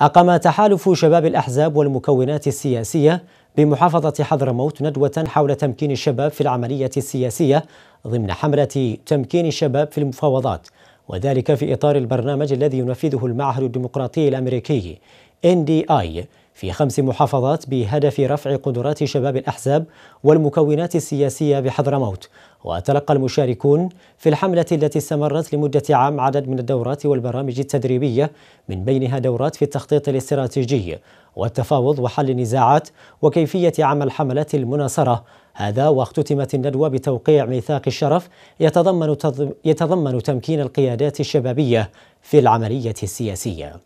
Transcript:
أقام تحالف شباب الأحزاب والمكونات السياسية بمحافظة حضرموت ندوة حول تمكين الشباب في العملية السياسية ضمن حملة تمكين الشباب في المفاوضات وذلك في إطار البرنامج الذي ينفذه المعهد الديمقراطي الأمريكي NDI في خمس محافظات بهدف رفع قدرات شباب الأحزاب والمكونات السياسية بحضرموت وتلقى المشاركون في الحملة التي استمرت لمدة عام عدد من الدورات والبرامج التدريبية من بينها دورات في التخطيط الاستراتيجي والتفاوض وحل النزاعات وكيفية عمل حملات المناصرة هذا واختتمت الندوة بتوقيع ميثاق الشرف يتضمن, يتضمن تمكين القيادات الشبابية في العملية السياسية